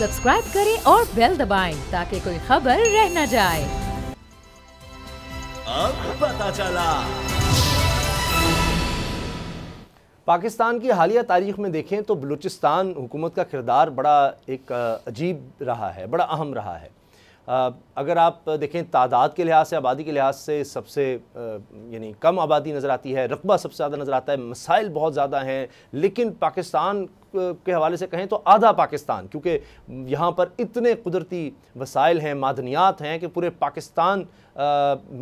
Subscribe करें और bell दबाएं ताकि कोई खबर रह न जाए अब पता चला पाकिस्तान की हालिया तारीख में देखें तो बलूचिस्तान हुकूमत का किरदार बड़ा एक अजीब रहा है बड़ा अहम रहा है अगर आप देखें तादाद के लिहाज से आबादी के लिहाज से सबसे यानी कम आबादी नज़र आती है रकबा सबसे ज़्यादा नज़र आता है मसाइल बहुत ज़्यादा हैं लेकिन पाकिस्तान के हवाले से कहें तो आधा पाकिस्तान क्योंकि यहाँ पर इतने कुदरती वसाइल हैं मादनियात हैं कि पूरे पाकिस्तान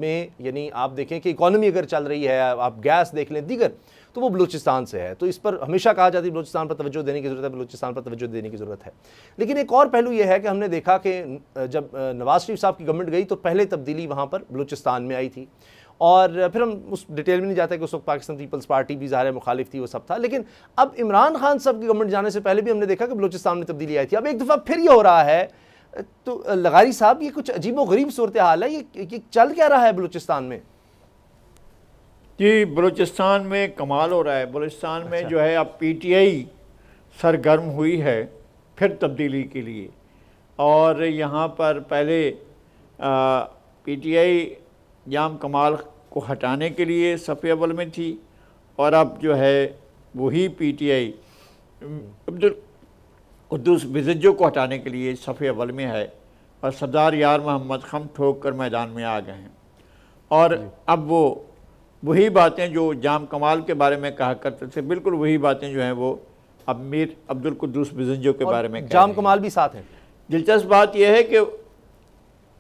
में यानी आप देखें कि इकॉनमी अगर चल रही है आप गैस देख लें दीगर तो वो बलूचिस्तान से है तो इस पर हमेशा कहा जाती है बलूचिस्तान पर तवज्जो देने की ज़रूरत है बलूचिस्तान पर तवज्जो देने की ज़रूरत है लेकिन एक और पहलू ये है कि हमने देखा कि जब नवाज शरीफ साहब की गवर्नमेंट गई तो पहले तब्दीली वहाँ पर बलूचिस्तान में आई थी और फिर हम उस डिटेल में नहीं जाते कि उस वक्त पाकिस्तान पीपल्स पार्टी भी ज़ाहिर मुखालिफ थी वो सब था लेकिन अब इमरान खान साहब की गवर्नमेंट जाने से पहले भी हमने देखा कि बलोचिस्तान में तब्दीली आई थी अब एक दफ़ा फिर ये हो रहा है तो लगारी साहब ये कुछ अजीब गरीब सूरत हाल है ये, ये चल क्या रहा है बलोचिस्तान में जी बलोचिस्तान में कमाल हो रहा है बलोचिस्तान अच्छा। में जो है अब आई सरगर्म हुई है फिर तब्दीली के लिए और यहाँ पर पहले आई जाम कमाल को हटाने के लिए सफ़े अवल में थी और अब जो है वही P T I Abdul Quddus Bizenjo को हटाने के लिए सफ़े अवल में है और सरदार यार मोहम्मद खम ठोक कर मैदान में आ गए हैं और अब वो वही बातें जो जाम कमाल के बारे में कहा करते थे बिल्कुल वही बातें जो हैं वो अब मीर अब्दुल कुद्दूस के बारे में जाम कमाल भी साथ हैं दिलचस्प बात यह है कि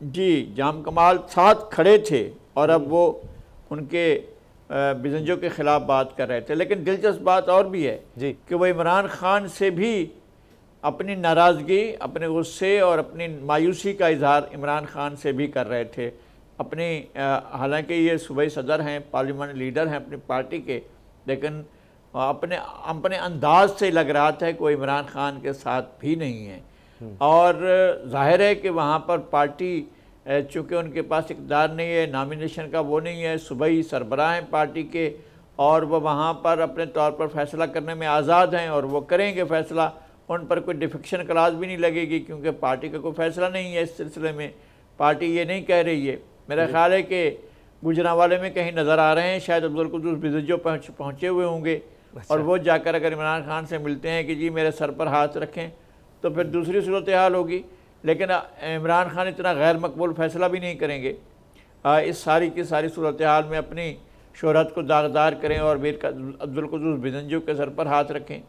जी जाम कमाल साथ खड़े थे और अब हम्म। वो उनके बिजनजों के ख़िलाफ़ बात कर रहे थे लेकिन दिलचस्प बात और भी है जी कि वो इमरान खान से भी अपनी नाराज़गी अपने गुस्से और अपनी मायूसी का इजहार इमरान खान से भी कर रहे थे अपनी हालांकि ये सुबह सदर हैं पार्लियामेंट लीडर हैं अपनी पार्टी के लेकिन अपने अपने अंदाज से लग रहा था कि वो इमरान खान के साथ भी नहीं है और जाहिर है कि वहाँ पर पार्टी चूँकि उनके पास इकदार नहीं है नामिनेशन का वो नहीं है सुबह ही सरबराह हैं पार्टी के और वह वहाँ पर अपने तौर पर फैसला करने में आज़ाद हैं और वो करेंगे फैसला उन पर कोई डिफिक्शन क्लास भी नहीं लगेगी क्योंकि पार्टी का कोई फैसला नहीं है इस सिलसिले में पार्टी ये नहीं कह रही है मेरा ख्याल है कि गुजरावाले में कहीं नज़र आ रहे हैं शायद अब्दुल कुदूस बिजो पहुँचे हुए होंगे अच्छा। और वो जाकर अगर इमरान खान से मिलते हैं कि जी मेरे सर पर हाथ रखें तो फिर दूसरी सूरत हाल होगी लेकिन इमरान खान इतना गैर मकबूल फ़ैसला भी नहीं करेंगे इस सारी की सारी सूरत हाल में अपनी शहरत को दागदार करें और वीर अब्दुलकदूस बिजनजू के सर पर हाथ रखें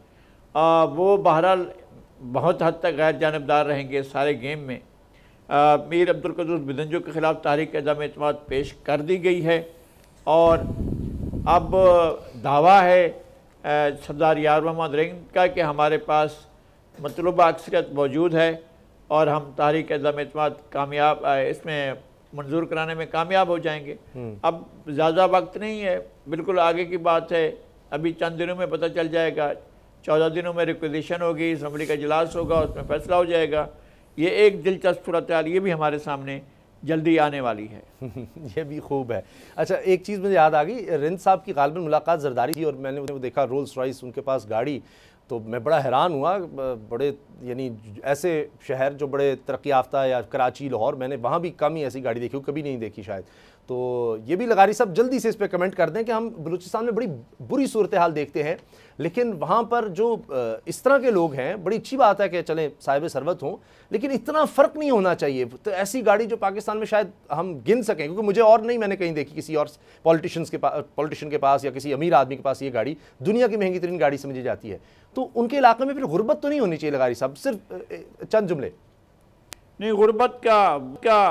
आ, वो बहरहाल बहुत हद तक गैर जानबदार रहेंगे सारे गेम में आ, मीर अब्दुलकदूस बिजनजू के ख़िलाफ़ तारीख अदम अतमाद पेश कर दी गई है और अब दावा है सरदार यार मोहम्मद रिंग का कि हमारे पास मतलूबा अक्सरियत मौजूद है और हम तहरीक दम अतम कामयाब इसमें मंजूर कराने में कामयाब हो जाएंगे हम्म। अब ज़्यादा वक्त नहीं है बिल्कुल आगे की बात है अभी चंद दिनों में पता चल जाएगा चौदह दिनों में रिक्वेशन होगी इसम्बली का इजलास होगा उसमें फैसला हो जाएगा ये एक दिलचस्प सूरत ये भी हमारे सामने जल्दी आने वाली है यह भी खूब है अच्छा एक चीज़ मुझे याद आ गई रिंद साहब की गालबन मुलाकात जरदारी थी और मैंने वो देखा रोल्स रॉइस उनके पास गाड़ी तो मैं बड़ा हैरान हुआ बड़े यानी ऐसे शहर जो बड़े तरक्की याफ्ता या कराची लाहौर मैंने वहाँ भी कम ही ऐसी गाड़ी देखी हो कभी नहीं देखी शायद तो ये भी लगारी साहब जल्दी से इस पर कमेंट कर दें कि हम बलूचिस्तान में बड़ी बुरी सूरत हाल देखते हैं लेकिन वहाँ पर जो इस तरह के लोग हैं बड़ी अच्छी बात है कि चलें साहिब सरबत हों लेकिन इतना फ़र्क नहीं होना चाहिए तो ऐसी गाड़ी जो पाकिस्तान में शायद हम गिन सकें क्योंकि मुझे और नहीं मैंने कहीं देखी किसी और पॉलिटिशियंस के पास पॉलिटिशियन के पास या किसी अमीर आदमी के पास ये गाड़ी दुनिया की महंगी तरीन गाड़ी समझी जाती है तो उनके इलाके में फिर गुर्बत तो नहीं होनी चाहिए लगारी साहब सिर्फ चंद जुमले नहीं गुर्बत का क्या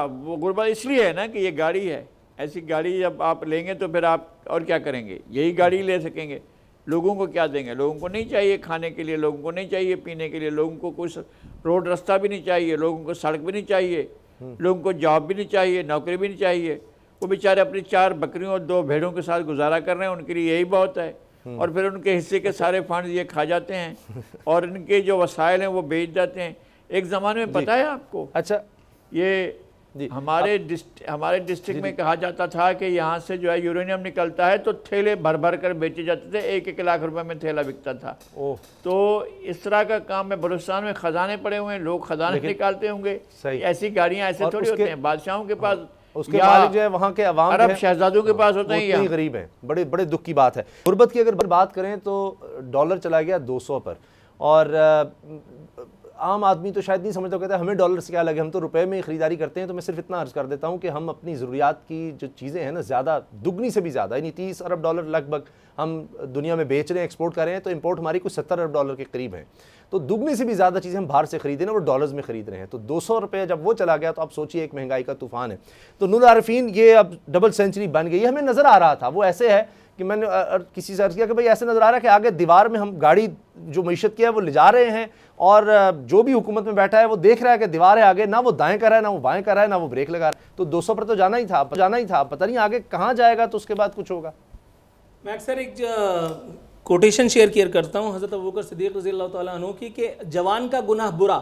गुर्बत इसलिए है ना कि ये गाड़ी है ऐसी गाड़ी जब आप लेंगे तो फिर आप और क्या करेंगे यही गाड़ी ले सकेंगे लोगों को क्या देंगे लोगों को नहीं चाहिए खाने के लिए लोगों को नहीं चाहिए पीने के लिए लोगों को कुछ रोड रास्ता भी नहीं चाहिए लोगों को सड़क भी नहीं चाहिए हम्म। लोगों को जॉब भी नहीं चाहिए नौकरी भी नहीं चाहिए वो बेचारे अपनी चार बकरियों और दो भेड़ों के साथ गुजारा कर रहे हैं उनके लिए यही बहुत है हम्म। और फिर उनके हिस्से के सारे फंड ये खा जाते हैं और इनके जो वसायल हैं वो बेच जाते हैं एक ज़माने में पता है आपको अच्छा ये हमारे हमारे डिस्ट्रिक्ट में कहा जाता था कि यहाँ से जो है यूरेनियम निकलता है तो थैले भर भर कर बेचे जाते थे एक एक लाख रुपए में थैला बिकता था ओह तो इस तरह का काम में बलुस्तान में खजाने पड़े हुए हैं लोग खजाने निकालते होंगे ऐसी गाड़ियाँ ऐसे थोड़ी होते हैं बादशाहों के पास उसके मालिक जो है वहाँ के अवाम अरब शहजादों के हाँ, पास होते हैं गरीब है बड़े बड़े दुख की बात है गुर्बत की अगर बात करें तो डॉलर चला गया 200 पर और आम आदमी तो शायद नहीं समझता कहता हमें डॉलर से क्या लगे हम तो रुपए में ख़रीदारी करते हैं तो मैं सिर्फ इतना अर्ज़ कर देता हूँ कि हम अपनी ज़रूरियात की जो चीज़ें हैं ना ज़्यादा दुगनी से भी ज़्यादा यानी तीस अरब डॉलर लगभग हम दुनिया में बेच रहे हैं एक्सपोर्ट कर रहे हैं तो इम्पोर्ट हमारी कुछ सत्तर अरब डॉलर के करीब है तो दुगनी से भी ज़्यादा चीज़ें हम बाहर से ख़रीदें और वो डॉलर्स में खरीद रहे हैं तो दो सौ रुपये जब वो चला गया तो आप सोचिए एक महंगाई का तूफ़ान है तो नूर आरफीन ये अब डबल सेंचुरी बन गई हमें नज़र आ रहा था वो ऐसे है कि मैंने किसी से अर्ज़ किया कि भाई ऐसे नज़र आ रहा है कि आगे दीवार में हम गाड़ी जो मीशत की है वो ले जा रहे हैं और जो भी हुकूमत में बैठा है वो देख रहा है कि दीवार है आगे ना वो दाएं कर रहा है ना वो बाएं कर रहा है ना वो ब्रेक लगा रहा है तो सौ पर तो जाना ही था जाना ही था पता नहीं आगे कहाँ जाएगा तो उसके बाद कुछ होगा मैं अक्सर एक कोटेशन शेयर किया करता हूँ हज़रत अबूकर सदीक रजी अल्लाह की कि जवान का गुनाह बुरा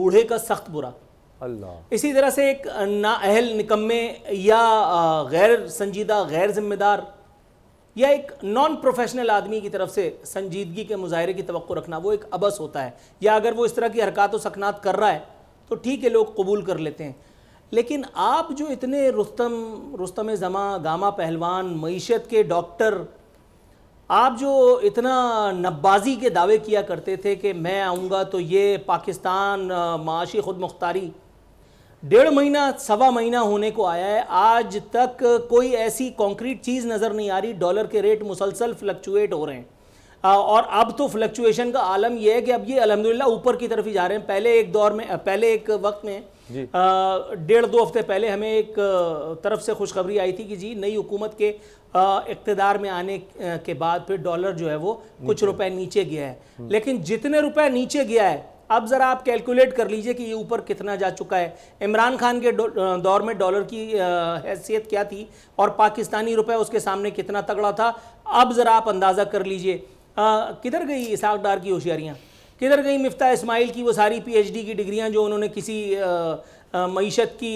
बूढ़े का सख्त बुरा अल्लाह इसी तरह से एक अहल निकम्मे या गैर संजीदा गैर जिम्मेदार या एक नॉन प्रोफेशनल आदमी की तरफ से संजीदगी के मुजाहरे की तो रखना वो एक अबस होता है या अगर वो इस तरह की हरकत सकनात कर रहा है तो ठीक है लोग कबूल कर लेते हैं लेकिन आप जो इतने रुस्तम रुस्तम जमा गामा पहलवान मीशत के डॉक्टर आप जो इतना नब्बाजी के दावे किया करते थे कि मैं आऊँगा तो ये पाकिस्तान माशी खुद मुख्तारी डेढ़ महीना सवा महीना होने को आया है आज तक कोई ऐसी कॉन्क्रीट चीज़ नज़र नहीं आ रही डॉलर के रेट मुसलसल फ्लक्चुएट हो रहे हैं और अब तो फ्लक्चुएशन का आलम यह है कि अब ये अलहमदिल्ला ऊपर की तरफ ही जा रहे हैं पहले एक दौर में पहले एक वक्त में डेढ़ दो हफ्ते पहले हमें एक तरफ से खुशखबरी आई थी कि जी नई हुकूमत के इकतदार में आने के बाद फिर डॉलर जो है वो कुछ रुपए नीचे गया है हम्म। लेकिन जितने रुपए नीचे गया है अब ज़रा आप कैलकुलेट कर लीजिए कि ये ऊपर कितना जा चुका है इमरान खान के दौर में डॉलर की हैसियत क्या थी और पाकिस्तानी रुपए उसके सामने कितना तगड़ा था अब ज़रा आप अंदाज़ा कर लीजिए किधर गई इसाक डार की होशियारियाँ किधर गई मिफ्ता इस्माइल की वो सारी पीएचडी की डिग्रियां जो उन्होंने किसी मीशत की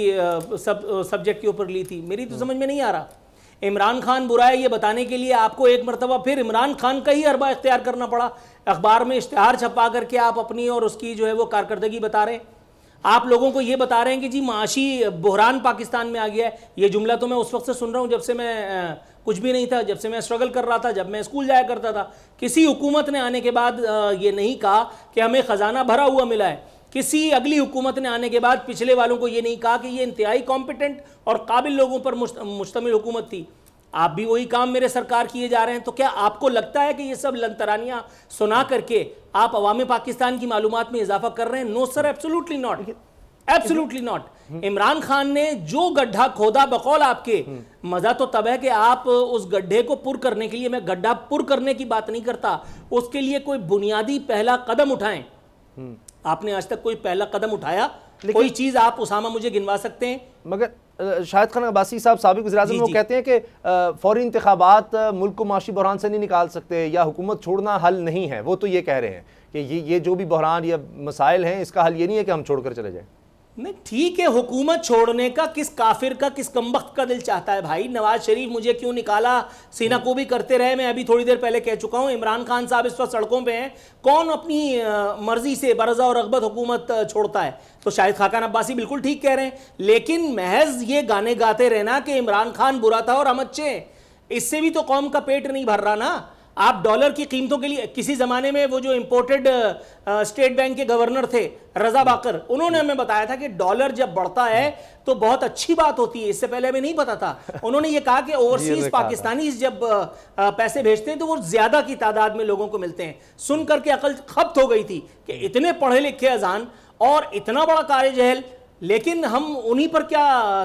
सब सब्जेक्ट के ऊपर ली थी मेरी तो हम्म। समझ में नहीं आ रहा इमरान खान बुरा है ये बताने के लिए आपको एक मरतबा फिर इमरान खान का ही अरबा इख्तियार करना पड़ा अखबार में इश्तहार छपा करके आप अपनी और उसकी जो है वो कारकर्दगी बता रहे हैं आप लोगों को ये बता रहे हैं कि जी माशी बहरान पाकिस्तान में आ गया है ये जुमला तो मैं उस वक्त से सुन रहा हूँ जब से मैं कुछ भी नहीं था जब से मैं स्ट्रगल कर रहा था जब मैं स्कूल जाया करता था किसी हुकूमत ने आने के बाद ये नहीं कहा कि हमें ख़जाना भरा हुआ मिला है किसी अगली हुकूमत ने आने के बाद पिछले वालों को ये नहीं कहा कि ये इंतहाई कॉम्पिटेंट और काबिल लोगों पर मुश्तमिल हुकूमत थी आप भी वही काम मेरे सरकार किए जा रहे हैं तो क्या आपको लगता है कि ये सब लंतरानियाँ सुना करके आप अवाम पाकिस्तान की मालूम में इजाफा कर रहे हैं no sir absolutely not absolutely not Imran Khan ने जो गड्ढा खोदा बकौल आपके मजा तो तब है कि आप उस गड्ढे को पुर करने के लिए मैं गड्ढा पुर करने की बात नहीं करता उसके लिए कोई बुनियादी पहला कदम उठाएं आपने आज तक कोई पहला कदम उठाया कोई चीज आप उसामा मुझे गिनवा सकते हैं मगर शाहिद खान अब्बासी साहब सबक वजी वो कहते हैं कि फौरी इंतबात मुल्क को माशी बहरान से नहीं निकाल सकते या हुकूमत छोड़ना हल नहीं है वो तो ये कह रहे हैं कि ये ये जो भी बहरान या मसाइल हैं इसका हल ये नहीं है कि हम छोड़कर चले जाएं नहीं ठीक है हुकूमत छोड़ने का किस काफिर का किस कम का दिल चाहता है भाई नवाज शरीफ मुझे क्यों निकाला सीना को भी करते रहे मैं अभी थोड़ी देर पहले कह चुका हूँ इमरान खान साहब इस वक्त सड़कों पे हैं कौन अपनी मर्जी से बरजा और रगबत हुकूमत छोड़ता है तो शाहिद खाकान अब्बासी बिल्कुल ठीक कह रहे हैं लेकिन महज ये गाने गाते रहना कि इमरान खान बुरा था और हम अच्छे इससे भी तो कौम का पेट नहीं भर रहा ना आप डॉलर की कीमतों के लिए किसी ज़माने में वो जो इम्पोर्टेड स्टेट बैंक के गवर्नर थे रजा बाकर उन्होंने हमें बताया था कि डॉलर जब बढ़ता है तो बहुत अच्छी बात होती है इससे पहले हमें नहीं पता था उन्होंने ये कहा कि ओवरसीज पाकिस्तानी तो जब पैसे भेजते हैं तो वो ज़्यादा की तादाद में लोगों को मिलते हैं सुन करके अकल खपत हो गई थी कि इतने पढ़े लिखे अजान और इतना बड़ा कार्य जहल लेकिन हम उन्हीं पर क्या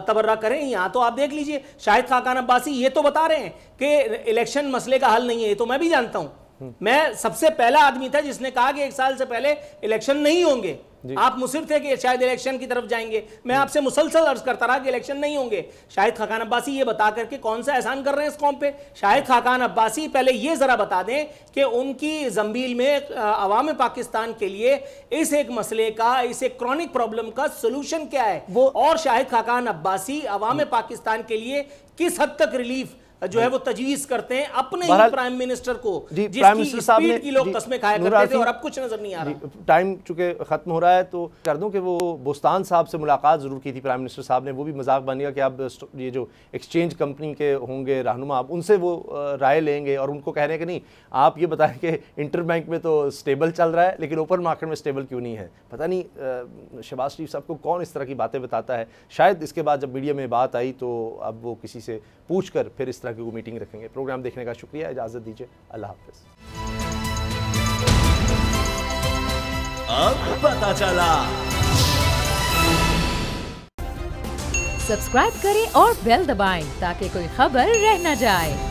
तबर्रा करें यहाँ तो आप देख लीजिए शाहिद खाकान अब्बासी ये तो बता रहे हैं कि इलेक्शन मसले का हल नहीं है ये तो मैं भी जानता हूँ हम्म। मैं सबसे पहला आदमी था जिसने कहा कि एक साल से पहले इलेक्शन नहीं होंगे आप मुसिफ थे कि शायद इलेक्शन की तरफ जाएंगे मैं आपसे मुसलसल अर्ज करता रहा कि इलेक्शन नहीं होंगे शायद खाकान अब्बासी ये बता करके कौन सा एहसान कर रहे हैं इस कॉम पे शायद खाकान अब्बासी पहले ये ज़रा बता दें कि उनकी जम्बील में अवाम पाकिस्तान के लिए इस एक मसले का इस एक क्रॉनिक प्रॉब्लम का सोल्यूशन क्या है वो और शाहिद खाकान अब्बासी अवाम हम्म। पाकिस्तान के लिए किस हद तक रिलीफ जो है वो तजवीज करते हैं अपने ही प्राइम मिनिस्टर को जी प्राइम मिनिस्टर साहब की लोग खाया करते थे और अब कुछ नजर नहीं आ रहा टाइम चूंकि खत्म हो रहा है तो कर दूं कि वो बोस्तान साहब से मुलाकात जरूर की थी प्राइम मिनिस्टर साहब ने वो भी मजाक गया कि आप ये जो एक्सचेंज कंपनी के होंगे रहनुमा आप उनसे वो राय लेंगे और उनको कह रहे हैं कि नहीं आप ये बताएं कि इंटर बैंक में तो स्टेबल चल रहा है लेकिन ओपन मार्केट में स्टेबल क्यों नहीं है पता नहीं शहबाज शरीफ साहब को कौन इस तरह की बातें बताता है शायद इसके बाद जब मीडिया में बात आई तो अब वो किसी से पूछ कर फिर इस तरह तरह की मीटिंग रखेंगे प्रोग्राम देखने का शुक्रिया इजाज़त दीजिए अल्लाह हाफिज अब पता चला सब्सक्राइब करें और बेल दबाएं ताकि कोई खबर रह न जाए